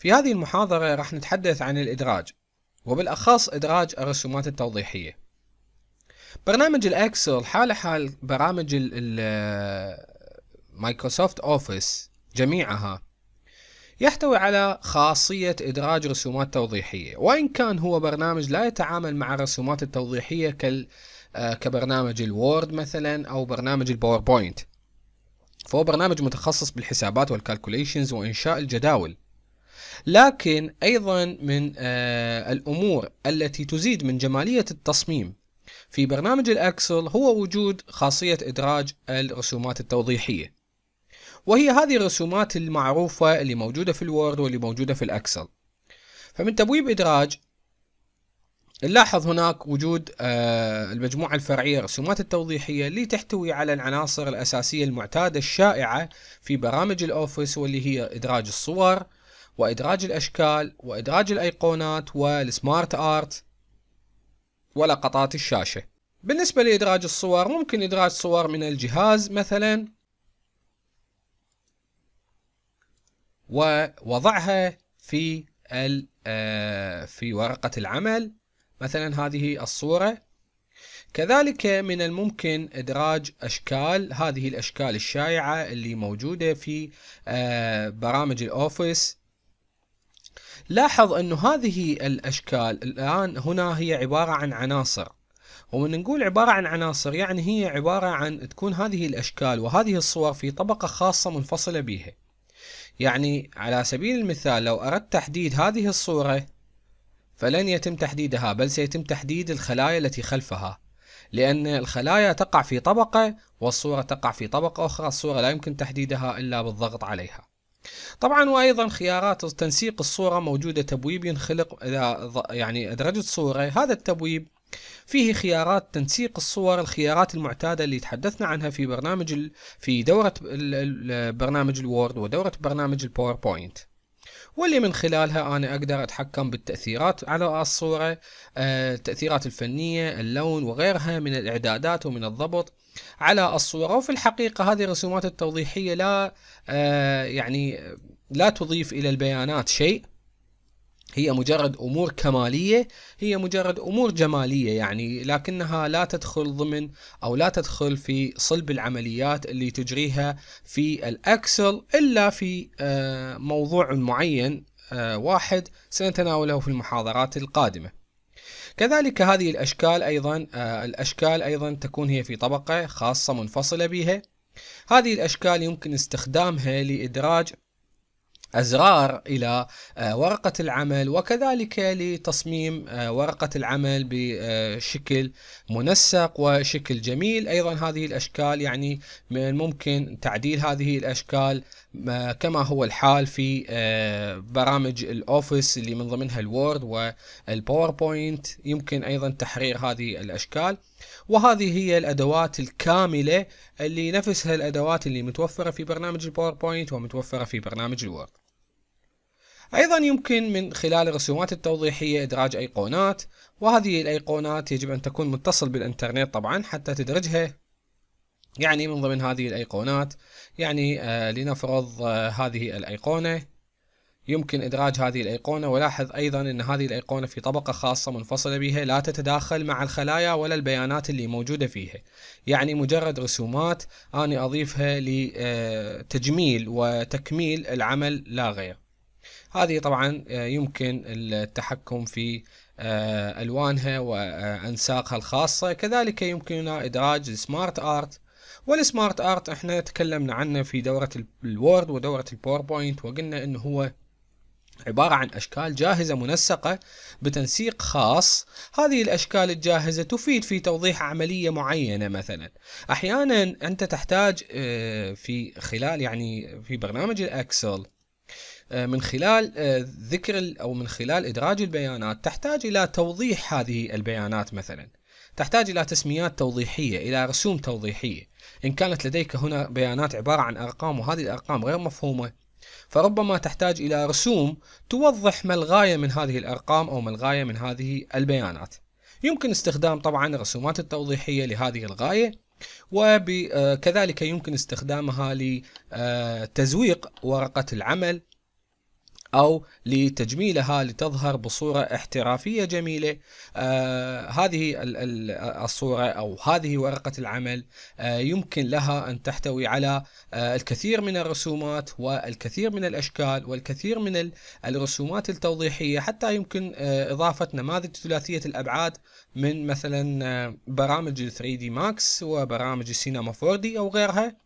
في هذه المحاضرة راح نتحدث عن الإدراج وبالأخص إدراج الرسومات التوضيحية برنامج الأكسل حاله حال برامج مايكروسوفت أوفيس جميعها يحتوي على خاصية إدراج رسومات توضيحية وإن كان هو برنامج لا يتعامل مع الرسومات التوضيحية كال آه، كبرنامج الوورد مثلا أو برنامج الباوربوينت فهو برنامج متخصص بالحسابات والكالكوليشنز وإنشاء الجداول لكن أيضا من آه، الأمور التي تزيد من جمالية التصميم في برنامج الأكسل هو وجود خاصية إدراج الرسومات التوضيحية وهي هذه الرسومات المعروفة اللي موجودة في الوورد واللي موجودة في الأكسل فمن تبويب إدراج نلاحظ هناك وجود آه، المجموعة الفرعية رسومات التوضيحية اللي تحتوي على العناصر الأساسية المعتادة الشائعة في برامج الأوفيس واللي هي إدراج الصور وإدراج الأشكال وإدراج الأيقونات والسمارت آرت ولقطات الشاشة بالنسبة لإدراج الصور ممكن إدراج صور من الجهاز مثلا ووضعها في آه، في ورقة العمل مثلا هذه الصورة كذلك من الممكن إدراج أشكال هذه الأشكال الشائعة اللي موجودة في آه، برامج الأوفيس لاحظ أنه هذه الأشكال الآن هنا هي عبارة عن عناصر ومن نقول عبارة عن عناصر يعني هي عبارة عن تكون هذه الأشكال وهذه الصور في طبقة خاصة منفصلة بها يعني على سبيل المثال لو أردت تحديد هذه الصورة فلن يتم تحديدها بل سيتم تحديد الخلايا التي خلفها لأن الخلايا تقع في طبقة والصورة تقع في طبقة أخرى الصورة لا يمكن تحديدها إلا بالضغط عليها طبعا وايضا خيارات تنسيق الصورة موجودة تبويب ينخلق اذا يعني ادرجت صورة هذا التبويب فيه خيارات تنسيق الصور الخيارات المعتادة اللي تحدثنا عنها في برنامج في دورة برنامج الوورد ودورة برنامج الباوربوينت واللي من خلالها أنا أقدر أتحكم بالتأثيرات على الصورة آه، التأثيرات الفنية اللون وغيرها من الإعدادات ومن الضبط على الصورة وفي الحقيقة هذه الرسومات التوضيحية لا آه، يعني لا تضيف إلى البيانات شيء هي مجرد امور كماليه هي مجرد امور جماليه يعني لكنها لا تدخل ضمن او لا تدخل في صلب العمليات اللي تجريها في الاكسل الا في آه، موضوع معين آه، واحد سنتناوله في المحاضرات القادمه. كذلك هذه الاشكال ايضا آه، الاشكال ايضا تكون هي في طبقه خاصه منفصله بها. هذه الاشكال يمكن استخدامها لادراج أزرار إلى آه، ورقة العمل وكذلك لتصميم آه، ورقة العمل بشكل منسق وشكل جميل أيضا هذه الأشكال يعني من الممكن تعديل هذه الأشكال كما هو الحال في آه، برامج الاوفيس اللي من ضمنها الوورد والباوربوينت يمكن ايضا تحرير هذه الاشكال وهذه هي الادوات الكامله اللي نفسها الادوات اللي متوفره في برنامج الباوربوينت ومتوفره في برنامج الوورد ايضا يمكن من خلال الرسومات التوضيحيه ادراج ايقونات وهذه الايقونات يجب ان تكون متصل بالانترنت طبعا حتى تدرجها يعني من ضمن هذه الأيقونات يعني آه، لنفرض آه، هذه الأيقونة يمكن إدراج هذه الأيقونة ولاحظ أيضا أن هذه الأيقونة في طبقة خاصة منفصلة بها لا تتداخل مع الخلايا ولا البيانات اللي موجودة فيها يعني مجرد رسومات أنا أضيفها لتجميل آه، وتكميل العمل لا غير هذه طبعا يمكن التحكم في ألوانها وأنساقها الخاصة كذلك يمكننا إدراج سمارت آرت والسمارت ارت احنا تكلمنا عنه في دورة الوورد ودورة الباوربوينت وقلنا انه هو عبارة عن أشكال جاهزة منسقة بتنسيق خاص هذه الأشكال الجاهزة تفيد في توضيح عملية معينة مثلا أحيانا أنت تحتاج آه، في خلال يعني في برنامج الأكسل آه، من خلال آه، ذكر أو من خلال إدراج البيانات تحتاج إلى توضيح هذه البيانات مثلا تحتاج إلى تسميات توضيحية إلى رسوم توضيحية إن كانت لديك هنا بيانات عبارة عن أرقام وهذه الأرقام غير مفهومة فربما تحتاج إلى رسوم توضح ما الغاية من هذه الأرقام أو ما الغاية من هذه البيانات يمكن استخدام طبعا الرسومات التوضيحية لهذه الغاية وكذلك آه، يمكن استخدامها لتزويق ورقة العمل أو لتجميلها لتظهر بصورة احترافية جميلة آه هذه الصورة أو هذه ورقة العمل آه يمكن لها أن تحتوي على آه الكثير من الرسومات والكثير من الأشكال والكثير من الرسومات التوضيحية حتى يمكن آه إضافة نماذج ثلاثية الأبعاد من مثلا آه، برامج 3 دي ماكس وبرامج السينما 4 d أو غيرها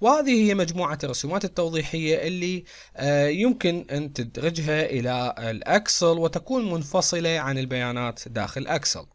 وهذه هي مجموعة الرسومات التوضيحية اللي آه، يمكن أن تدرجها إلى الأكسل وتكون منفصلة عن البيانات داخل أكسل